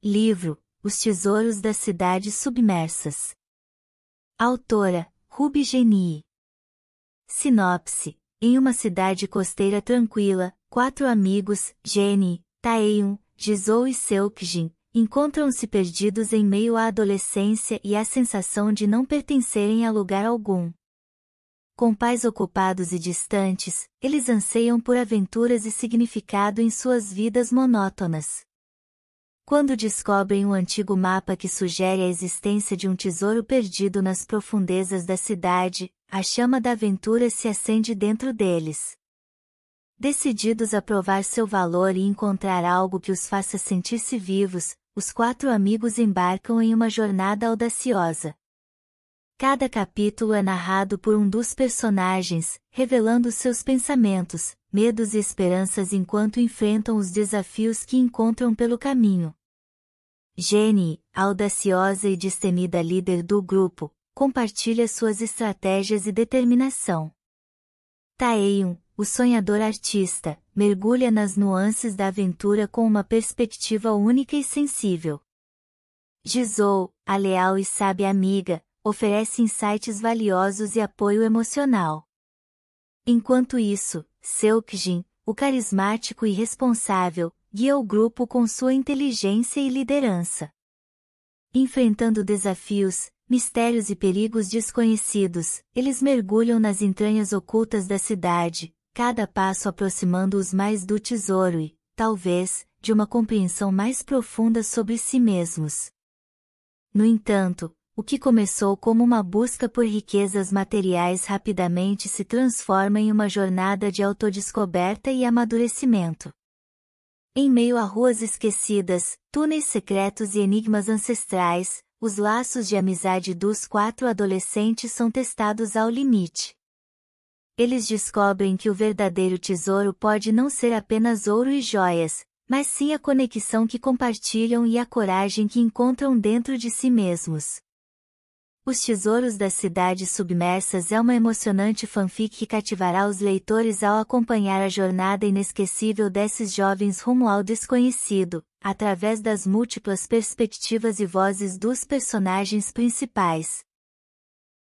Livro: Os Tesouros das Cidades Submersas. Autora: Ruby Genie. Sinopse: Em uma cidade costeira tranquila, quatro amigos, Jenny, Taeyun, Jizou e Seokjin, encontram-se perdidos em meio à adolescência e à sensação de não pertencerem a lugar algum. Com pais ocupados e distantes, eles anseiam por aventuras e significado em suas vidas monótonas quando descobrem um antigo mapa que sugere a existência de um tesouro perdido nas profundezas da cidade, a chama da aventura se acende dentro deles. Decididos a provar seu valor e encontrar algo que os faça sentir-se vivos, os quatro amigos embarcam em uma jornada audaciosa. Cada capítulo é narrado por um dos personagens, revelando seus pensamentos, medos e esperanças enquanto enfrentam os desafios que encontram pelo caminho. Jenny, audaciosa e destemida líder do grupo, compartilha suas estratégias e determinação. Taeyun, o sonhador artista, mergulha nas nuances da aventura com uma perspectiva única e sensível. Jizou, a leal e sábia amiga, oferece insights valiosos e apoio emocional. Enquanto isso, Seokjin, o carismático e responsável, guia o grupo com sua inteligência e liderança. Enfrentando desafios, mistérios e perigos desconhecidos, eles mergulham nas entranhas ocultas da cidade, cada passo aproximando-os mais do tesouro e, talvez, de uma compreensão mais profunda sobre si mesmos. No entanto, o que começou como uma busca por riquezas materiais rapidamente se transforma em uma jornada de autodescoberta e amadurecimento. Em meio a ruas esquecidas, túneis secretos e enigmas ancestrais, os laços de amizade dos quatro adolescentes são testados ao limite. Eles descobrem que o verdadeiro tesouro pode não ser apenas ouro e joias, mas sim a conexão que compartilham e a coragem que encontram dentro de si mesmos. Os Tesouros das Cidades Submersas é uma emocionante fanfic que cativará os leitores ao acompanhar a jornada inesquecível desses jovens rumo ao desconhecido, através das múltiplas perspectivas e vozes dos personagens principais,